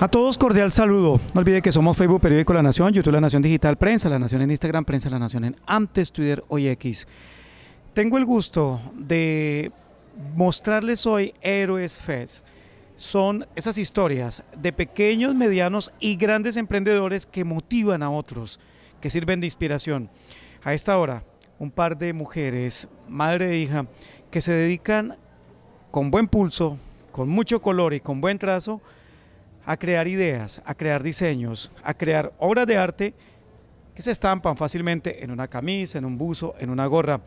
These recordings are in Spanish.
A todos cordial saludo. No olvide que somos Facebook Periódico La Nación, YouTube La Nación Digital Prensa, La Nación en Instagram Prensa, La Nación en Antes, Twitter, Hoy Tengo el gusto de mostrarles hoy Héroes Fest. Son esas historias de pequeños, medianos y grandes emprendedores que motivan a otros, que sirven de inspiración. A esta hora, un par de mujeres, madre e hija, que se dedican con buen pulso, con mucho color y con buen trazo a crear ideas, a crear diseños, a crear obras de arte que se estampan fácilmente en una camisa, en un buzo, en una gorra.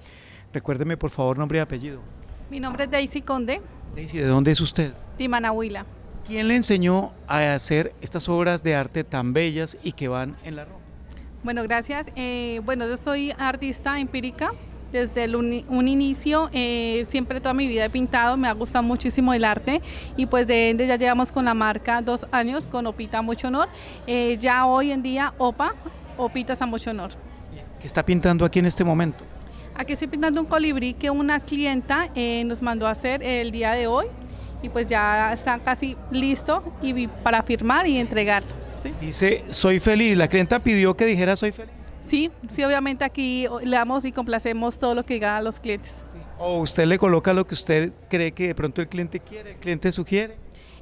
Recuérdeme por favor nombre y apellido. Mi nombre es Daisy Conde. Daisy, ¿de dónde es usted? De Manahuila. ¿Quién le enseñó a hacer estas obras de arte tan bellas y que van en la ropa? Bueno, gracias. Eh, bueno, yo soy artista empírica, desde un, inicio, eh, siempre toda mi vida he pintado, me ha gustado muchísimo el arte y pues de ende ya llevamos con la marca dos años con Opita Mucho Honor, eh, ya hoy en día OPA, Opita Mucho Honor. ¿Qué está pintando aquí en este momento? Aquí estoy pintando un colibrí que una clienta eh, nos mandó a hacer el día de hoy y pues ya está casi listo y para firmar y entregar. Dice, soy feliz, la clienta pidió que dijera soy feliz. Sí, sí, obviamente aquí le damos y complacemos todo lo que digan los clientes. ¿O usted le coloca lo que usted cree que de pronto el cliente quiere, el cliente sugiere?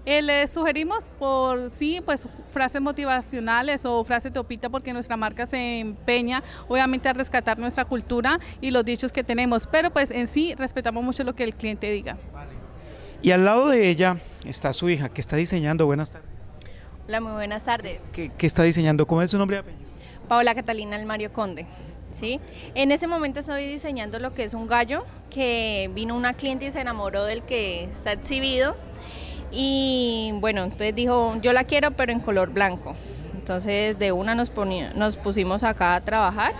Eh, le sugerimos por sí, pues frases motivacionales o frases topita porque nuestra marca se empeña obviamente a rescatar nuestra cultura y los dichos que tenemos, pero pues en sí respetamos mucho lo que el cliente diga. Y al lado de ella está su hija que está diseñando, buenas tardes. Hola, muy buenas tardes. ¿Qué, está diseñando? ¿Cómo es su nombre apellido? Paola Catalina el mario Conde. ¿sí? En ese momento estoy diseñando lo que es un gallo, que vino una cliente y se enamoró del que está exhibido. Y bueno, entonces dijo, yo la quiero pero en color blanco. Entonces de una nos, nos pusimos acá a trabajar.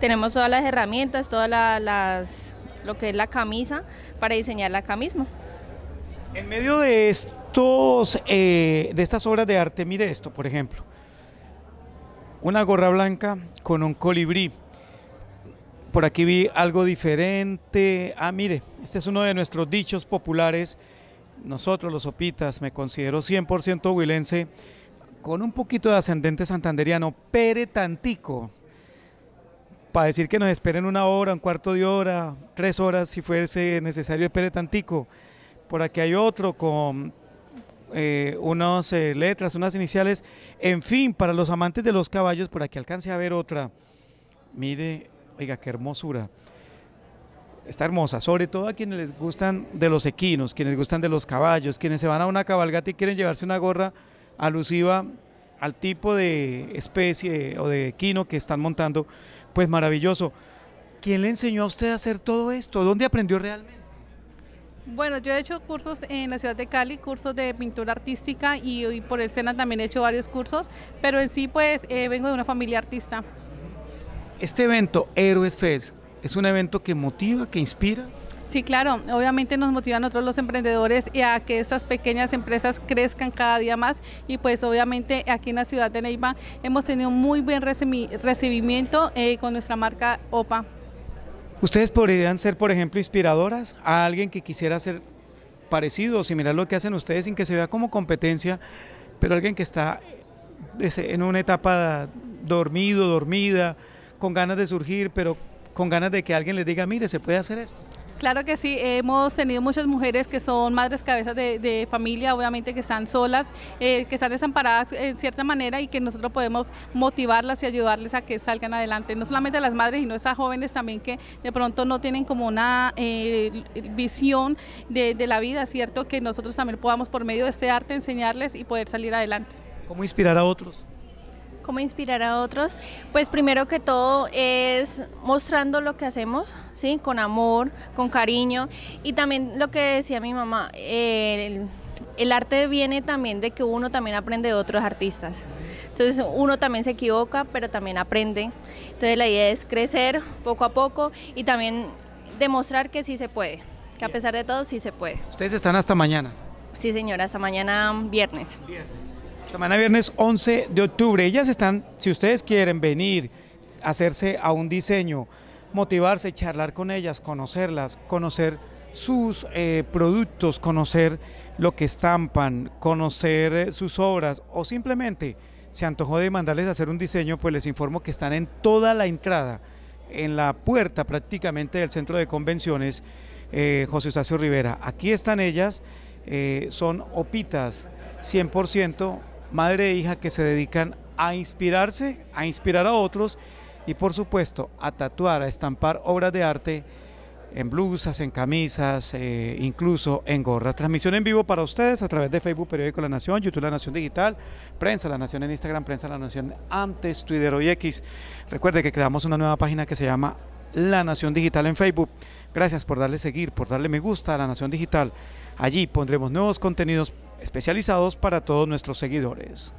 Tenemos todas las herramientas, todas las, lo que es la camisa para diseñarla acá mismo. En medio de estos, eh, de estas obras de arte, mire esto, por ejemplo. Una gorra blanca con un colibrí. Por aquí vi algo diferente. Ah, mire, este es uno de nuestros dichos populares. Nosotros los Opitas, me considero 100% huilense, con un poquito de ascendente santanderiano, pere tantico. Para decir que nos esperen una hora, un cuarto de hora, tres horas, si fuese necesario, pere tantico. Por aquí hay otro con eh, unas eh, letras, unas iniciales. En fin, para los amantes de los caballos, por aquí alcance a ver otra. Mire, oiga, qué hermosura. Está hermosa, sobre todo a quienes les gustan de los equinos, quienes gustan de los caballos, quienes se van a una cabalgata y quieren llevarse una gorra alusiva al tipo de especie o de equino que están montando, pues maravilloso. ¿Quién le enseñó a usted a hacer todo esto? ¿Dónde aprendió realmente? Bueno, yo he hecho cursos en la ciudad de Cali, cursos de pintura artística y, hoy por escena también he hecho varios cursos, pero en sí pues eh, vengo de una familia artista. Este evento, Héroes Fest, es un evento que motiva, que inspira. Sí, claro, obviamente nos motivan a nosotros los emprendedores y a que estas pequeñas empresas crezcan cada día más y pues obviamente aquí en la ciudad de Neiva hemos tenido muy buen recibimiento eh, con nuestra marca OPA. ¿Ustedes podrían ser, por ejemplo, inspiradoras a alguien que quisiera ser parecido o similar a lo que hacen ustedes sin que se vea como competencia, pero alguien que está en una etapa dormido, dormida, con ganas de surgir, pero con ganas de que alguien les diga, mire, se puede hacer eso? Claro que sí, hemos tenido muchas mujeres que son madres cabezas de, familia, obviamente que están solas, eh, que están desamparadas en cierta manera y que nosotros podemos motivarlas y ayudarles a que salgan adelante, no solamente las madres, sino a esas jóvenes también que de pronto no tienen como una eh, visión de la vida, ¿cierto? Que nosotros también podamos por medio de este arte enseñarles y poder salir adelante. ¿Cómo inspirar a otros? cómo inspirar a otros, pues primero que todo es mostrando lo que hacemos, ¿sí? Con amor, con cariño y también lo que decía mi mamá, eh, el, arte viene también de que uno también aprende de otros artistas. Entonces uno también se equivoca, pero también aprende. Entonces la idea es crecer poco a poco y también demostrar que sí se puede, que a pesar de todo sí se puede. Ustedes están hasta mañana. Sí, señora, hasta mañana viernes. Viernes. Semana viernes 11 de octubre. Ellas están, si ustedes quieren venir, hacerse a un diseño, motivarse, charlar con ellas, conocerlas, conocer sus eh, productos, conocer lo que estampan, conocer sus obras o simplemente se antojó de mandarles a hacer un diseño, pues les informo que están en toda la entrada, en la puerta prácticamente del centro de convenciones eh, José Eustacio Rivera. Aquí están ellas, eh, son opitas 100% madre e hija que se dedican a inspirarse, a inspirar a otros y por supuesto a tatuar, a estampar obras de arte en blusas, en camisas, eh, incluso en gorras. Transmisión en vivo para ustedes a través de Facebook Periódico La Nación, YouTube La Nación Digital, Prensa La Nación en Instagram, Prensa La Nación antes, Twitter o X. Recuerde que creamos una nueva página que se llama la Nación Digital en Facebook. Gracias por darle seguir, por darle me gusta a La Nación Digital. Allí pondremos nuevos contenidos especializados para todos nuestros seguidores.